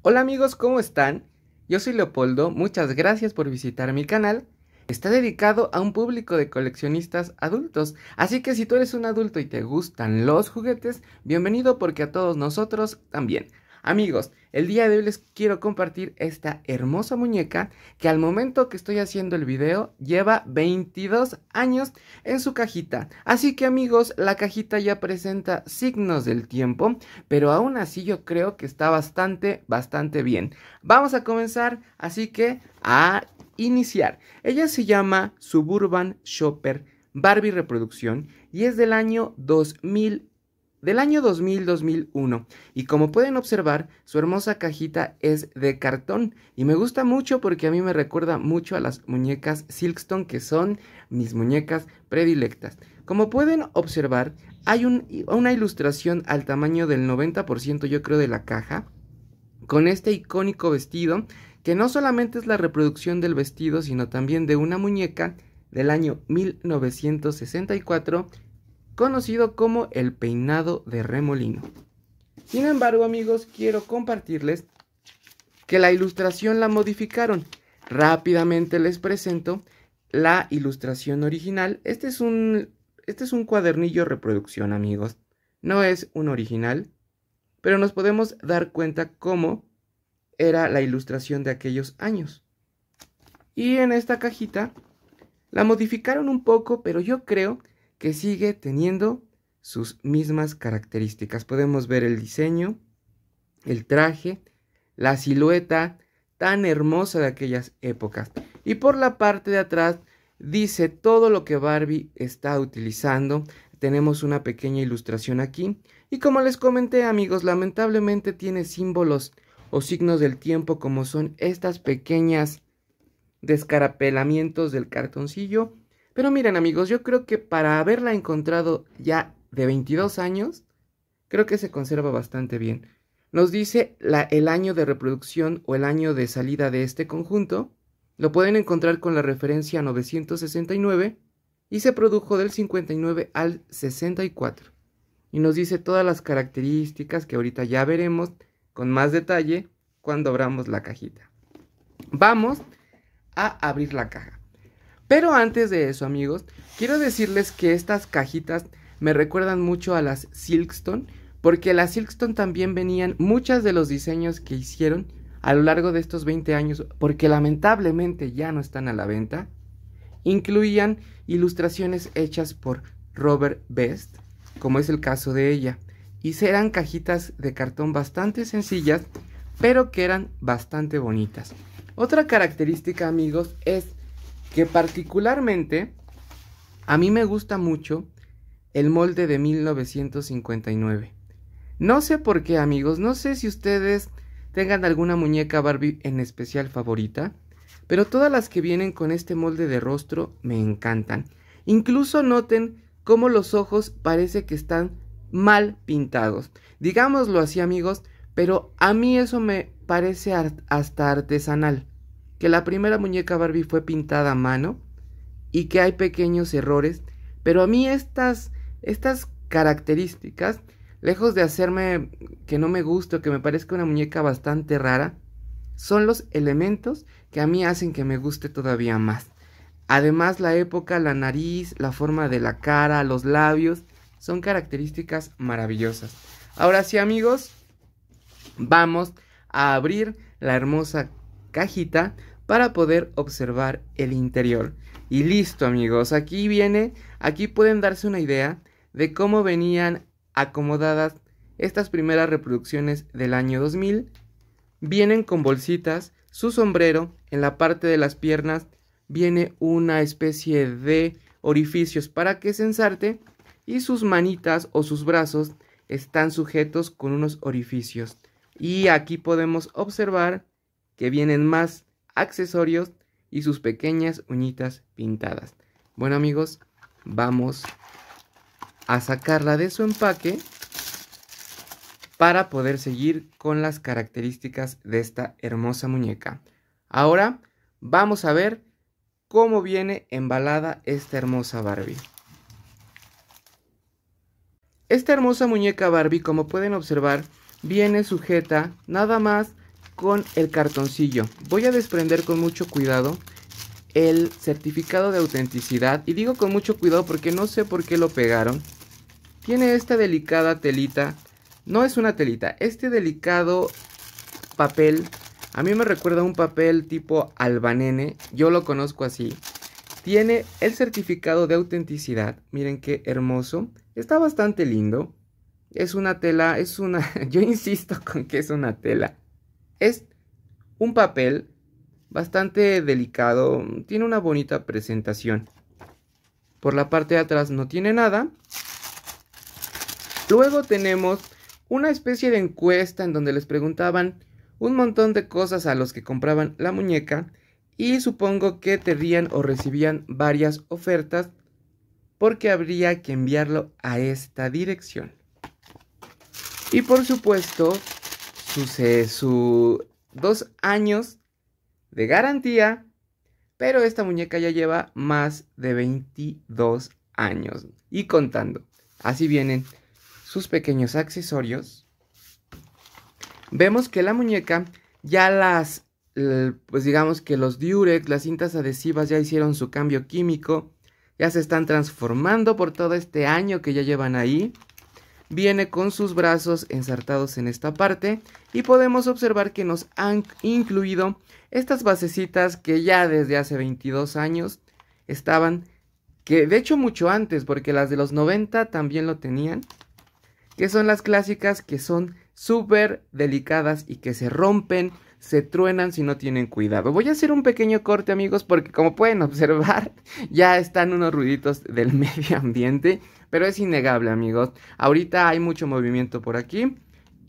Hola amigos, ¿cómo están? Yo soy Leopoldo, muchas gracias por visitar mi canal. Está dedicado a un público de coleccionistas adultos, así que si tú eres un adulto y te gustan los juguetes, bienvenido porque a todos nosotros también. Amigos, el día de hoy les quiero compartir esta hermosa muñeca que al momento que estoy haciendo el video lleva 22 años en su cajita. Así que amigos, la cajita ya presenta signos del tiempo, pero aún así yo creo que está bastante, bastante bien. Vamos a comenzar, así que a iniciar. Ella se llama Suburban Shopper Barbie Reproducción y es del año 2000 del año 2000-2001 y como pueden observar su hermosa cajita es de cartón y me gusta mucho porque a mí me recuerda mucho a las muñecas Silkstone que son mis muñecas predilectas. Como pueden observar hay una ilustración al tamaño del 90% yo creo de la caja con este icónico vestido que no solamente es la reproducción del vestido sino también de una muñeca del año 1964 conocido como el peinado de remolino. Sin embargo, amigos, quiero compartirles que la ilustración la modificaron. Rápidamente les presento la ilustración original. Este es un, este es un cuadernillo reproducción, amigos. No es un original, pero nos podemos dar cuenta cómo era la ilustración de aquellos años. Y en esta cajita la modificaron un poco, pero yo creo que sigue teniendo sus mismas características. Podemos ver el diseño, el traje, la silueta tan hermosa de aquellas épocas. Y por la parte de atrás dice todo lo que Barbie está utilizando. Tenemos una pequeña ilustración aquí. Y como les comenté amigos, lamentablemente tiene símbolos o signos del tiempo como son estas pequeñas descarapelamientos del cartoncillo pero miren amigos, yo creo que para haberla encontrado ya de 22 años, creo que se conserva bastante bien. Nos dice la, el año de reproducción o el año de salida de este conjunto. Lo pueden encontrar con la referencia 969 y se produjo del 59 al 64. Y nos dice todas las características que ahorita ya veremos con más detalle cuando abramos la cajita. Vamos a abrir la caja. Pero antes de eso, amigos, quiero decirles que estas cajitas me recuerdan mucho a las Silkstone, porque las Silkstone también venían muchas de los diseños que hicieron a lo largo de estos 20 años, porque lamentablemente ya no están a la venta, incluían ilustraciones hechas por Robert Best, como es el caso de ella, y serán cajitas de cartón bastante sencillas, pero que eran bastante bonitas. Otra característica, amigos, es que particularmente a mí me gusta mucho el molde de 1959. No sé por qué amigos, no sé si ustedes tengan alguna muñeca Barbie en especial favorita, pero todas las que vienen con este molde de rostro me encantan. Incluso noten cómo los ojos parece que están mal pintados. Digámoslo así amigos, pero a mí eso me parece hasta artesanal que la primera muñeca Barbie fue pintada a mano y que hay pequeños errores, pero a mí estas, estas características, lejos de hacerme que no me guste o que me parezca una muñeca bastante rara, son los elementos que a mí hacen que me guste todavía más. Además, la época, la nariz, la forma de la cara, los labios, son características maravillosas. Ahora sí, amigos, vamos a abrir la hermosa cajita para poder observar el interior. Y listo amigos, aquí viene, aquí pueden darse una idea de cómo venían acomodadas estas primeras reproducciones del año 2000. Vienen con bolsitas, su sombrero, en la parte de las piernas viene una especie de orificios para que se ensarte y sus manitas o sus brazos están sujetos con unos orificios. Y aquí podemos observar que vienen más accesorios y sus pequeñas uñitas pintadas. Bueno amigos, vamos a sacarla de su empaque para poder seguir con las características de esta hermosa muñeca. Ahora vamos a ver cómo viene embalada esta hermosa Barbie. Esta hermosa muñeca Barbie, como pueden observar, viene sujeta nada más con el cartoncillo. Voy a desprender con mucho cuidado el certificado de autenticidad. Y digo con mucho cuidado porque no sé por qué lo pegaron. Tiene esta delicada telita. No es una telita, este delicado papel. A mí me recuerda un papel tipo albanene. Yo lo conozco así. Tiene el certificado de autenticidad. Miren qué hermoso. Está bastante lindo. Es una tela, es una... Yo insisto con que es una tela. Es un papel bastante delicado, tiene una bonita presentación. Por la parte de atrás no tiene nada. Luego tenemos una especie de encuesta en donde les preguntaban un montón de cosas a los que compraban la muñeca y supongo que tenían o recibían varias ofertas porque habría que enviarlo a esta dirección. Y por supuesto, sus, eh, dos años de garantía, pero esta muñeca ya lleva más de 22 años y contando. Así vienen sus pequeños accesorios. Vemos que la muñeca ya las, pues digamos que los Durex las cintas adhesivas ya hicieron su cambio químico, ya se están transformando por todo este año que ya llevan ahí viene con sus brazos ensartados en esta parte y podemos observar que nos han incluido estas basecitas que ya desde hace 22 años estaban, que de hecho mucho antes, porque las de los 90 también lo tenían, que son las clásicas que son súper delicadas y que se rompen, se truenan si no tienen cuidado. Voy a hacer un pequeño corte amigos porque como pueden observar ya están unos ruiditos del medio ambiente pero es innegable, amigos. Ahorita hay mucho movimiento por aquí.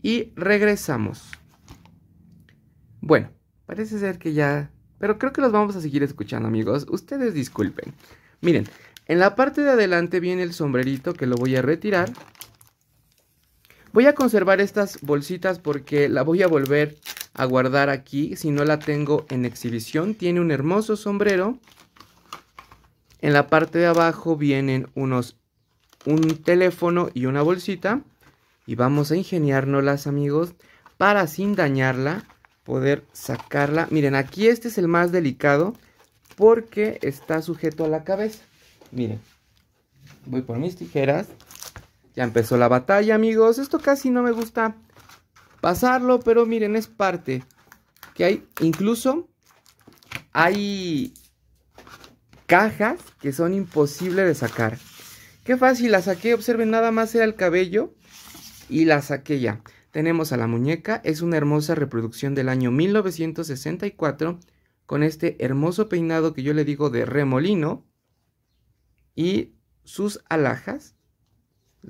Y regresamos. Bueno, parece ser que ya... Pero creo que los vamos a seguir escuchando, amigos. Ustedes disculpen. Miren, en la parte de adelante viene el sombrerito que lo voy a retirar. Voy a conservar estas bolsitas porque la voy a volver a guardar aquí. Si no la tengo en exhibición, tiene un hermoso sombrero. En la parte de abajo vienen unos un teléfono y una bolsita. Y vamos a ingeniárnoslas, amigos, para sin dañarla poder sacarla. Miren, aquí este es el más delicado porque está sujeto a la cabeza. Miren, voy por mis tijeras. Ya empezó la batalla, amigos. Esto casi no me gusta pasarlo, pero miren, es parte. Que hay, incluso, hay cajas que son imposibles de sacar. Qué fácil la saqué, observen, nada más era el cabello y la saqué ya. Tenemos a la muñeca, es una hermosa reproducción del año 1964 con este hermoso peinado que yo le digo de remolino y sus alhajas.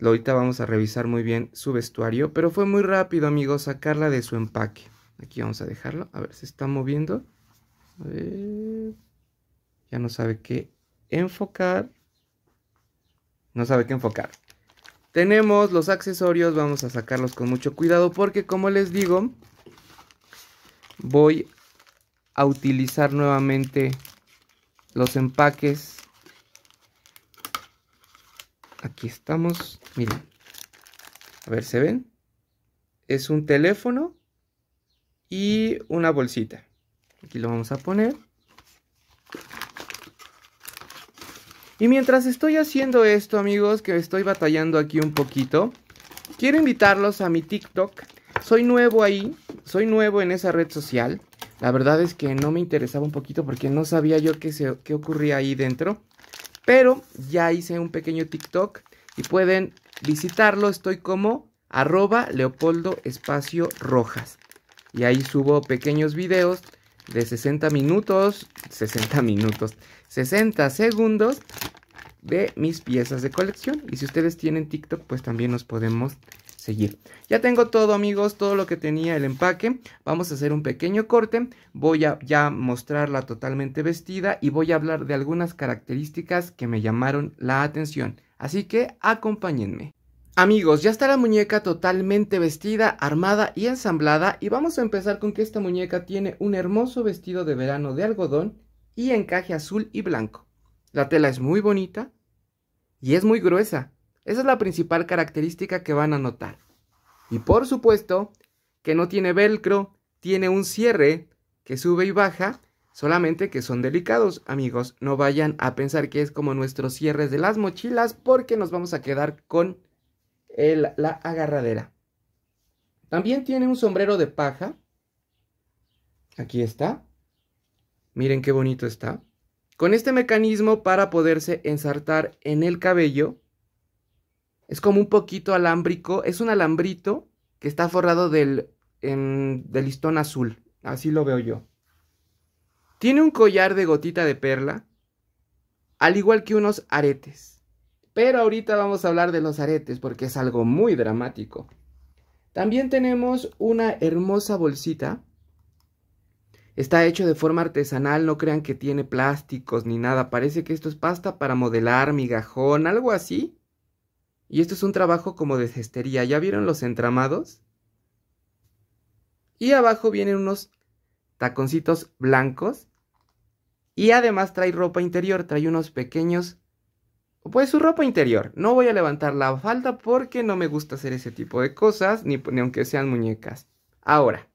Ahorita vamos a revisar muy bien su vestuario, pero fue muy rápido, amigos, sacarla de su empaque. Aquí vamos a dejarlo, a ver, se está moviendo. Ya no sabe qué enfocar no sabe qué enfocar. Tenemos los accesorios, vamos a sacarlos con mucho cuidado porque como les digo, voy a utilizar nuevamente los empaques. Aquí estamos, miren, a ver, ¿se ven? Es un teléfono y una bolsita. Aquí lo vamos a poner. Y mientras estoy haciendo esto, amigos, que estoy batallando aquí un poquito, quiero invitarlos a mi TikTok. Soy nuevo ahí, soy nuevo en esa red social. La verdad es que no me interesaba un poquito porque no sabía yo qué, qué ocurría ahí dentro. Pero ya hice un pequeño TikTok y pueden visitarlo. Estoy como arroba leopoldo espacio rojas. Y ahí subo pequeños videos de 60 minutos, 60 minutos, 60 segundos de mis piezas de colección. Y si ustedes tienen TikTok, pues también nos podemos seguir. Ya tengo todo amigos, todo lo que tenía el empaque. Vamos a hacer un pequeño corte. Voy a ya mostrarla totalmente vestida y voy a hablar de algunas características que me llamaron la atención. Así que acompáñenme. Amigos, ya está la muñeca totalmente vestida, armada y ensamblada y vamos a empezar con que esta muñeca tiene un hermoso vestido de verano de algodón y encaje azul y blanco. La tela es muy bonita y es muy gruesa. Esa es la principal característica que van a notar. Y por supuesto que no tiene velcro, tiene un cierre que sube y baja, solamente que son delicados, amigos. No vayan a pensar que es como nuestros cierres de las mochilas porque nos vamos a quedar con la agarradera. También tiene un sombrero de paja. Aquí está. Miren qué bonito está. Con este mecanismo para poderse ensartar en el cabello. Es como un poquito alámbrico. Es un alambrito que está forrado del, del listón azul. Así lo veo yo. Tiene un collar de gotita de perla. Al igual que unos aretes. Pero ahorita vamos a hablar de los aretes porque es algo muy dramático. También tenemos una hermosa bolsita. Está hecho de forma artesanal, no crean que tiene plásticos ni nada. Parece que esto es pasta para modelar, migajón, algo así. Y esto es un trabajo como de cestería. ¿Ya vieron los entramados? Y abajo vienen unos taconcitos blancos. Y además trae ropa interior, trae unos pequeños pues su ropa interior. No voy a levantar la falda porque no me gusta hacer ese tipo de cosas, ni, aunque sean muñecas. Ahora,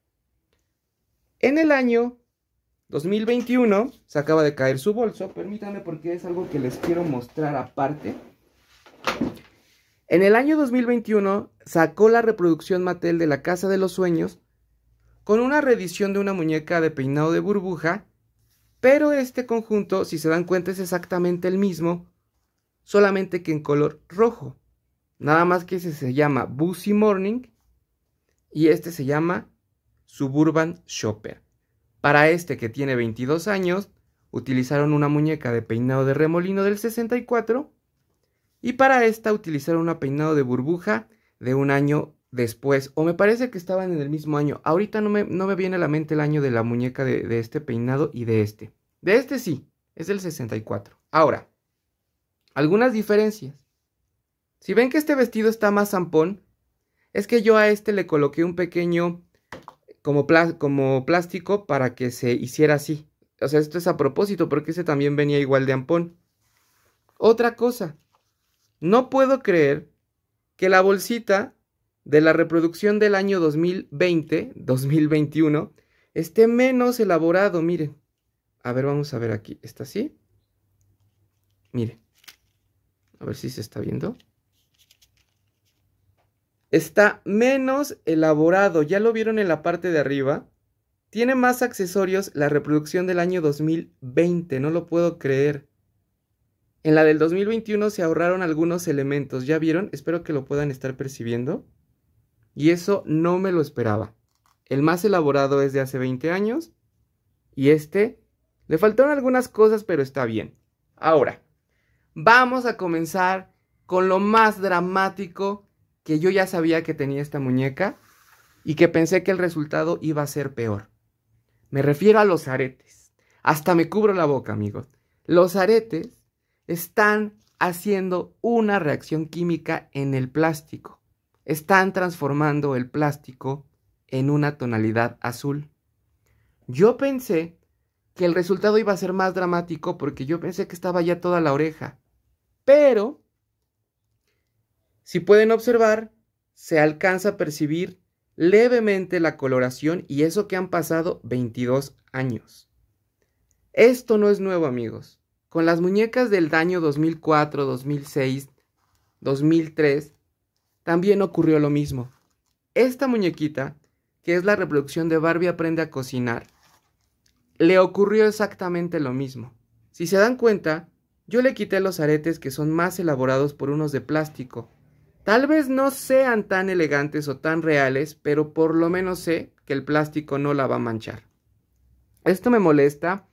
en el año 2021 se acaba de caer su bolso. Permítanme porque es algo que les quiero mostrar aparte. En el año 2021 sacó la reproducción Mattel de La Casa de los Sueños con una reedición de una muñeca de peinado de burbuja, pero este conjunto, si se dan cuenta, es exactamente el mismo, solamente que en color rojo. Nada más que ese se llama Busy Morning y este se llama Suburban Shopper. Para este que tiene 22 años, utilizaron una muñeca de peinado de remolino del 64 y para esta utilizaron una peinado de burbuja de un año después, o me parece que estaban en el mismo año. Ahorita no me, no me viene a la mente el año de la muñeca de, de este peinado y de este. De este sí, es del 64. Ahora, algunas diferencias. Si ven que este vestido está más zampón, es que yo a este le coloqué un pequeño como, como plástico para que se hiciera así. O sea, esto es a propósito porque ese también venía igual de ampón. Otra cosa, no puedo creer que la bolsita de la reproducción del año 2020-2021 esté menos elaborado, miren. A ver, vamos a ver aquí. ¿Está así? Miren. A ver si se está viendo. Está menos elaborado, ya lo vieron en la parte de arriba. Tiene más accesorios la reproducción del año 2020, no lo puedo creer. En la del 2021 se ahorraron algunos elementos, ¿ya vieron? Espero que lo puedan estar percibiendo. Y eso no me lo esperaba. El más elaborado es de hace 20 años. Y este, le faltaron algunas cosas, pero está bien. Ahora, Vamos a comenzar con lo más dramático que yo ya sabía que tenía esta muñeca y que pensé que el resultado iba a ser peor. Me refiero a los aretes. Hasta me cubro la boca, amigos. Los aretes están haciendo una reacción química en el plástico. Están transformando el plástico en una tonalidad azul. Yo pensé que el resultado iba a ser más dramático porque yo pensé que estaba ya toda la oreja. Pero, si pueden observar, se alcanza a percibir levemente la coloración y eso que han pasado 22 años. Esto no es nuevo, amigos. Con las muñecas del daño 2004, 2006, 2003, también ocurrió lo mismo. Esta muñequita, que es la reproducción de Barbie Aprende a Cocinar, le ocurrió exactamente lo mismo. Si se dan cuenta, yo le quité los aretes que son más elaborados por unos de plástico. Tal vez no sean tan elegantes o tan reales, pero por lo menos sé que el plástico no la va a manchar. ¿Esto me molesta?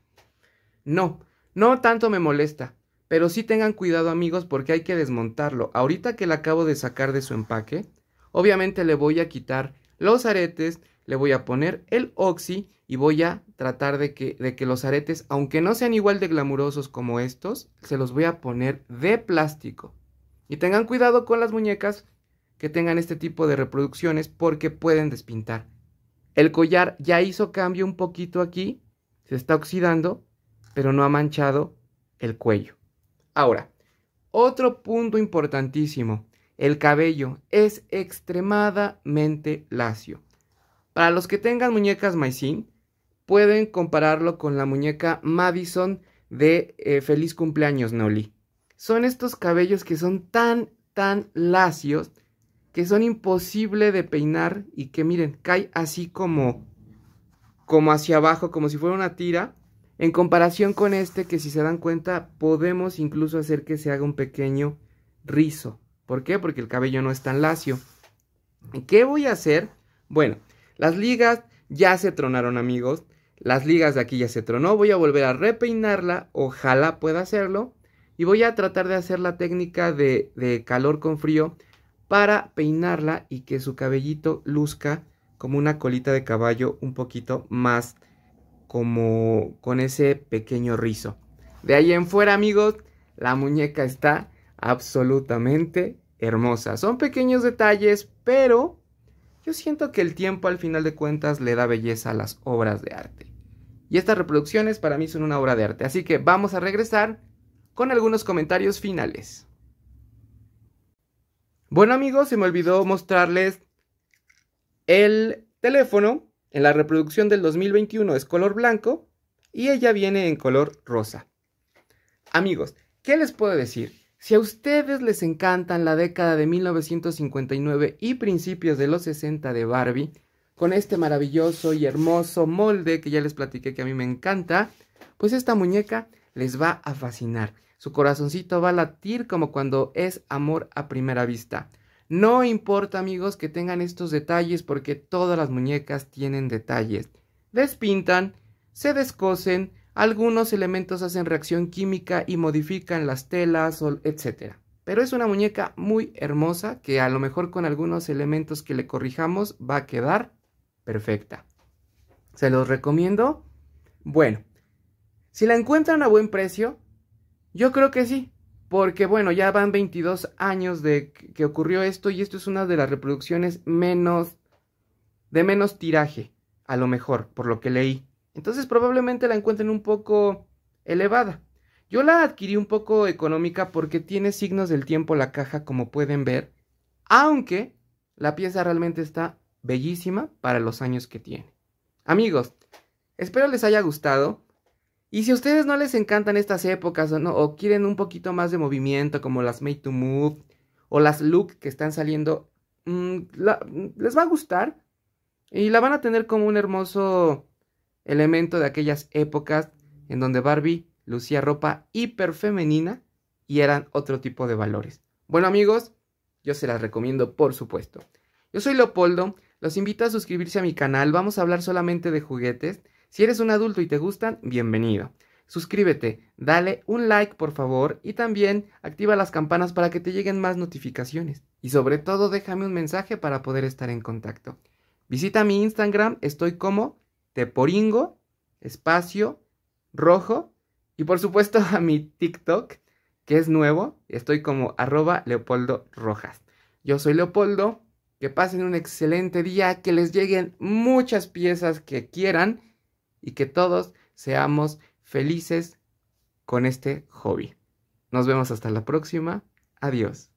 No, no tanto me molesta, pero sí tengan cuidado amigos porque hay que desmontarlo. Ahorita que la acabo de sacar de su empaque, obviamente le voy a quitar los aretes, le voy a poner el oxi y voy a tratar de que, de que los aretes, aunque no sean igual de glamurosos como estos, se los voy a poner de plástico. Y tengan cuidado con las muñecas que tengan este tipo de reproducciones porque pueden despintar. El collar ya hizo cambio un poquito aquí, se está oxidando, pero no ha manchado el cuello. Ahora, otro punto importantísimo, el cabello es extremadamente lacio. Para los que tengan muñecas maicín, pueden compararlo con la muñeca Madison de eh, Feliz cumpleaños, Noli. Son estos cabellos que son tan, tan lacios que son imposible de peinar y que miren, cae así como como hacia abajo, como si fuera una tira, en comparación con este que si se dan cuenta podemos incluso hacer que se haga un pequeño rizo. ¿Por qué? Porque el cabello no es tan lacio. ¿Qué voy a hacer? Bueno, las ligas ya se tronaron amigos. Las ligas de aquí ya se tronó, voy a volver a repeinarla, ojalá pueda hacerlo. Y voy a tratar de hacer la técnica de, calor con frío para peinarla y que su cabellito luzca como una colita de caballo un poquito más como con ese pequeño rizo. De ahí en fuera, amigos, la muñeca está absolutamente hermosa. Son pequeños detalles, pero yo siento que el tiempo al final de cuentas le da belleza a las obras de arte. Y estas reproducciones para mí son una obra de arte. Así que vamos a regresar con algunos comentarios finales. Bueno amigos, se me olvidó mostrarles el teléfono. En la reproducción del 2021 es color blanco y ella viene en color rosa. Amigos, ¿qué les puedo decir? Si a ustedes les encantan la década de 1959 y principios de los 60 de Barbie, con este maravilloso y hermoso molde que ya les platiqué que a mí me encanta, pues esta muñeca les va a fascinar. Su corazoncito va a latir como cuando es amor a primera vista. No importa amigos que tengan estos detalles porque todas las muñecas tienen detalles. Despintan, se descosen, algunos elementos hacen reacción química y modifican las telas, etc. Pero es una muñeca muy hermosa que a lo mejor con algunos elementos que le corrijamos va a quedar perfecta. Se los recomiendo. Bueno, si la encuentran a buen precio, yo creo que sí. Porque bueno, ya van 22 años de que ocurrió esto y esto es una de las reproducciones menos de menos tiraje, a lo mejor, por lo que leí. Entonces probablemente la encuentren un poco elevada. Yo la adquirí un poco económica porque tiene signos del tiempo la caja, como pueden ver, aunque la pieza realmente está bellísima para los años que tiene. Amigos, espero les haya gustado. Y si a ustedes no les encantan estas épocas o, no, o quieren un poquito más de movimiento como las Made to Move o las Look que están saliendo, mm, les va a gustar y la van a tener como un hermoso elemento de aquellas épocas en donde Barbie lucía ropa hiper femenina y eran otro tipo de valores. Bueno amigos, yo se las recomiendo por supuesto. Yo soy Leopoldo los invito a suscribirse a mi canal, vamos a hablar solamente de juguetes. Si eres un adulto y te gustan, bienvenido. Suscríbete, dale un like por favor y también activa las campanas para que te lleguen más notificaciones. Y sobre todo déjame un mensaje para poder estar en contacto. Visita mi Instagram, estoy como teporingo, espacio, rojo y por supuesto a mi TikTok, que es nuevo, estoy como arroba Leopoldo Rojas. Yo soy Leopoldo, que pasen un excelente día, que les lleguen muchas piezas que quieran y que todos seamos felices con este hobby. Nos vemos hasta la próxima. Adiós.